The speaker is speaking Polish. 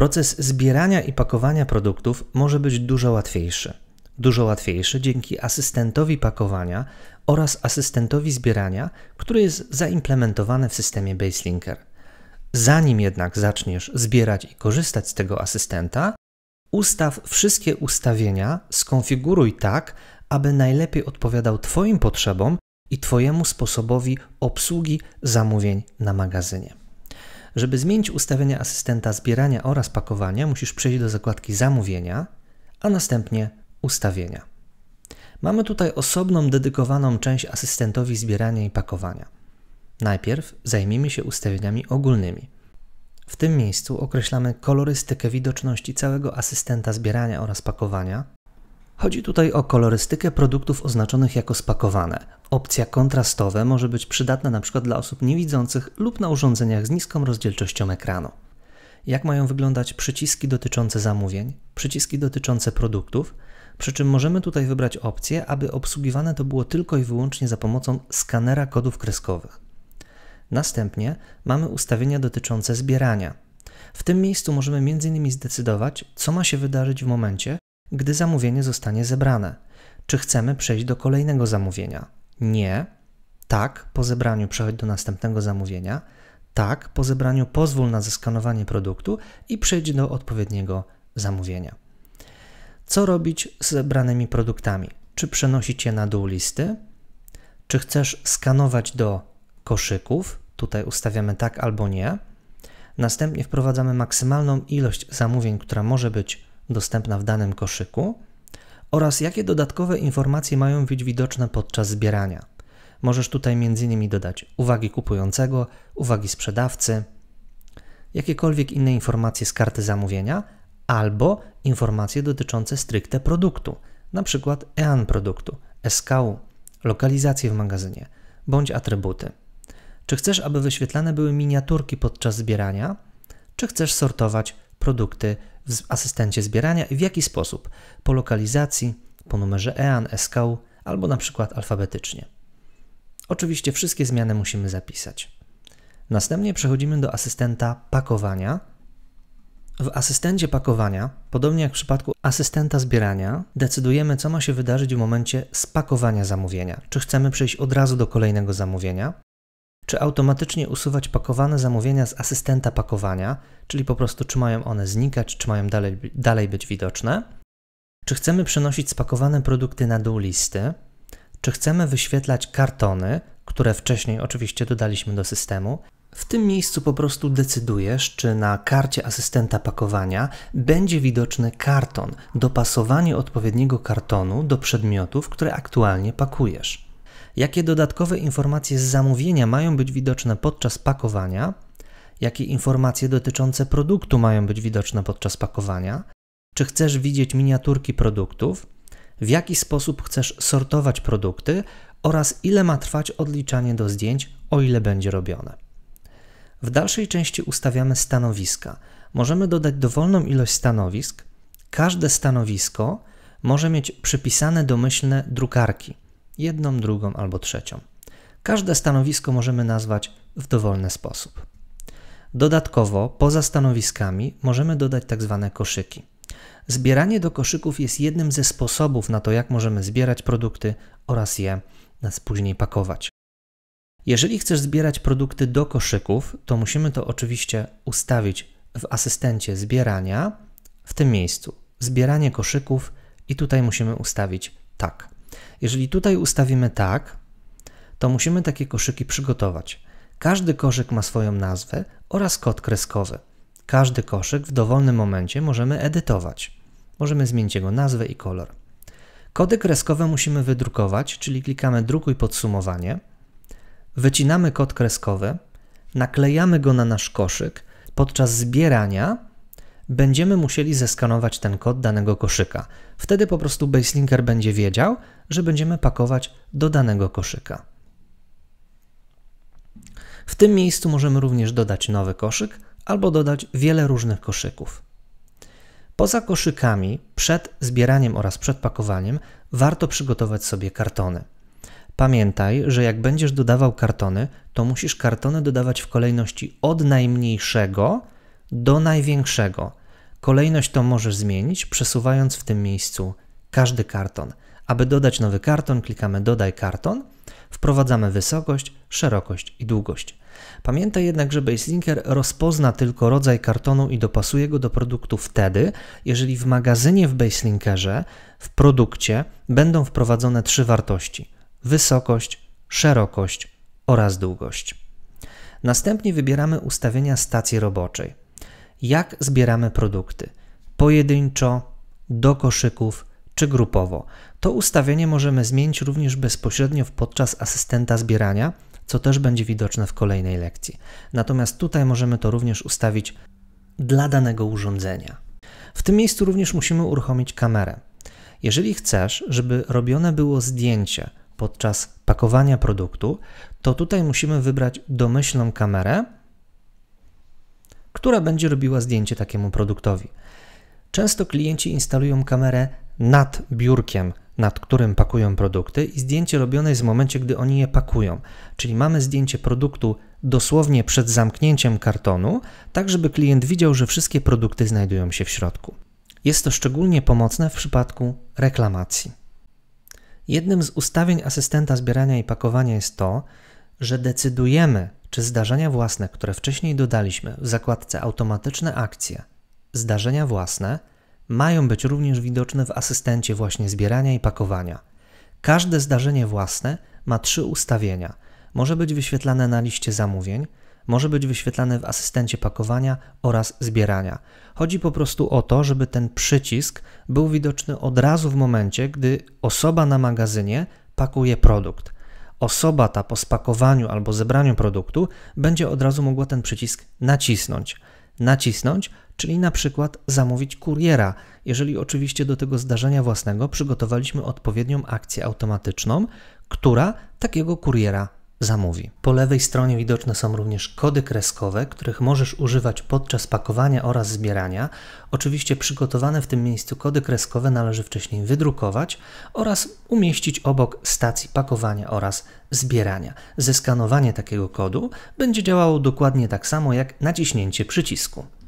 Proces zbierania i pakowania produktów może być dużo łatwiejszy. Dużo łatwiejszy dzięki asystentowi pakowania oraz asystentowi zbierania, który jest zaimplementowany w systemie Baselinker. Zanim jednak zaczniesz zbierać i korzystać z tego asystenta, ustaw wszystkie ustawienia, skonfiguruj tak, aby najlepiej odpowiadał Twoim potrzebom i Twojemu sposobowi obsługi zamówień na magazynie. Żeby zmienić ustawienia asystenta zbierania oraz pakowania, musisz przejść do zakładki Zamówienia, a następnie Ustawienia. Mamy tutaj osobną, dedykowaną część asystentowi zbierania i pakowania. Najpierw zajmijmy się ustawieniami ogólnymi. W tym miejscu określamy kolorystykę widoczności całego asystenta zbierania oraz pakowania, Chodzi tutaj o kolorystykę produktów oznaczonych jako spakowane. Opcja kontrastowe może być przydatna np. dla osób niewidzących lub na urządzeniach z niską rozdzielczością ekranu. Jak mają wyglądać przyciski dotyczące zamówień, przyciski dotyczące produktów, przy czym możemy tutaj wybrać opcję, aby obsługiwane to było tylko i wyłącznie za pomocą skanera kodów kreskowych. Następnie mamy ustawienia dotyczące zbierania. W tym miejscu możemy m.in. zdecydować, co ma się wydarzyć w momencie, gdy zamówienie zostanie zebrane. Czy chcemy przejść do kolejnego zamówienia? Nie. Tak, po zebraniu przechodź do następnego zamówienia. Tak, po zebraniu pozwól na zeskanowanie produktu i przejdź do odpowiedniego zamówienia. Co robić z zebranymi produktami? Czy przenosić je na dół listy? Czy chcesz skanować do koszyków? Tutaj ustawiamy tak albo nie. Następnie wprowadzamy maksymalną ilość zamówień, która może być dostępna w danym koszyku oraz jakie dodatkowe informacje mają być widoczne podczas zbierania. Możesz tutaj m.in. dodać uwagi kupującego, uwagi sprzedawcy, jakiekolwiek inne informacje z karty zamówienia albo informacje dotyczące stricte produktu, np. EAN produktu, SKU, lokalizację w magazynie bądź atrybuty. Czy chcesz, aby wyświetlane były miniaturki podczas zbierania, czy chcesz sortować produkty w asystencie zbierania i w jaki sposób? Po lokalizacji, po numerze EAN, SKU albo na przykład alfabetycznie. Oczywiście wszystkie zmiany musimy zapisać. Następnie przechodzimy do asystenta pakowania. W asystencie pakowania, podobnie jak w przypadku asystenta zbierania, decydujemy, co ma się wydarzyć w momencie spakowania zamówienia. Czy chcemy przejść od razu do kolejnego zamówienia, czy automatycznie usuwać pakowane zamówienia z asystenta pakowania, czyli po prostu czy mają one znikać, czy mają dalej, dalej być widoczne, czy chcemy przenosić spakowane produkty na dół listy, czy chcemy wyświetlać kartony, które wcześniej oczywiście dodaliśmy do systemu. W tym miejscu po prostu decydujesz, czy na karcie asystenta pakowania będzie widoczny karton, dopasowanie odpowiedniego kartonu do przedmiotów, które aktualnie pakujesz jakie dodatkowe informacje z zamówienia mają być widoczne podczas pakowania, jakie informacje dotyczące produktu mają być widoczne podczas pakowania, czy chcesz widzieć miniaturki produktów, w jaki sposób chcesz sortować produkty oraz ile ma trwać odliczanie do zdjęć, o ile będzie robione. W dalszej części ustawiamy stanowiska. Możemy dodać dowolną ilość stanowisk. Każde stanowisko może mieć przypisane domyślne drukarki jedną, drugą albo trzecią. Każde stanowisko możemy nazwać w dowolny sposób. Dodatkowo, poza stanowiskami, możemy dodać tak zwane koszyki. Zbieranie do koszyków jest jednym ze sposobów na to, jak możemy zbierać produkty oraz je później pakować. Jeżeli chcesz zbierać produkty do koszyków, to musimy to oczywiście ustawić w asystencie zbierania w tym miejscu. Zbieranie koszyków i tutaj musimy ustawić tak. Jeżeli tutaj ustawimy tak, to musimy takie koszyki przygotować. Każdy koszyk ma swoją nazwę oraz kod kreskowy. Każdy koszyk w dowolnym momencie możemy edytować. Możemy zmienić jego nazwę i kolor. Kody kreskowe musimy wydrukować, czyli klikamy drukuj podsumowanie. Wycinamy kod kreskowy, naklejamy go na nasz koszyk. Podczas zbierania będziemy musieli zeskanować ten kod danego koszyka. Wtedy po prostu baselinker będzie wiedział, że będziemy pakować do danego koszyka. W tym miejscu możemy również dodać nowy koszyk albo dodać wiele różnych koszyków. Poza koszykami, przed zbieraniem oraz przed pakowaniem, warto przygotować sobie kartony. Pamiętaj, że jak będziesz dodawał kartony, to musisz kartony dodawać w kolejności od najmniejszego do największego. Kolejność to możesz zmienić, przesuwając w tym miejscu każdy karton. Aby dodać nowy karton, klikamy Dodaj karton, wprowadzamy wysokość, szerokość i długość. Pamiętaj jednak, że BaseLinker rozpozna tylko rodzaj kartonu i dopasuje go do produktu wtedy, jeżeli w magazynie w BaseLinkerze w produkcie będą wprowadzone trzy wartości: wysokość, szerokość oraz długość. Następnie wybieramy ustawienia stacji roboczej jak zbieramy produkty pojedynczo, do koszyków czy grupowo. To ustawienie możemy zmienić również bezpośrednio podczas asystenta zbierania, co też będzie widoczne w kolejnej lekcji. Natomiast tutaj możemy to również ustawić dla danego urządzenia. W tym miejscu również musimy uruchomić kamerę. Jeżeli chcesz, żeby robione było zdjęcie podczas pakowania produktu, to tutaj musimy wybrać domyślną kamerę, która będzie robiła zdjęcie takiemu produktowi. Często klienci instalują kamerę nad biurkiem, nad którym pakują produkty, i zdjęcie robione jest w momencie, gdy oni je pakują. Czyli mamy zdjęcie produktu dosłownie przed zamknięciem kartonu, tak żeby klient widział, że wszystkie produkty znajdują się w środku. Jest to szczególnie pomocne w przypadku reklamacji. Jednym z ustawień asystenta zbierania i pakowania jest to, że decydujemy, czy zdarzenia własne, które wcześniej dodaliśmy w zakładce Automatyczne akcje, zdarzenia własne, mają być również widoczne w asystencie właśnie zbierania i pakowania. Każde zdarzenie własne ma trzy ustawienia. Może być wyświetlane na liście zamówień, może być wyświetlane w asystencie pakowania oraz zbierania. Chodzi po prostu o to, żeby ten przycisk był widoczny od razu w momencie, gdy osoba na magazynie pakuje produkt osoba ta po spakowaniu albo zebraniu produktu będzie od razu mogła ten przycisk nacisnąć. Nacisnąć, czyli na przykład zamówić kuriera, jeżeli oczywiście do tego zdarzenia własnego przygotowaliśmy odpowiednią akcję automatyczną, która takiego kuriera zamówi. Po lewej stronie widoczne są również kody kreskowe, których możesz używać podczas pakowania oraz zbierania. Oczywiście przygotowane w tym miejscu kody kreskowe należy wcześniej wydrukować oraz umieścić obok stacji pakowania oraz zbierania. Zeskanowanie takiego kodu będzie działało dokładnie tak samo jak naciśnięcie przycisku.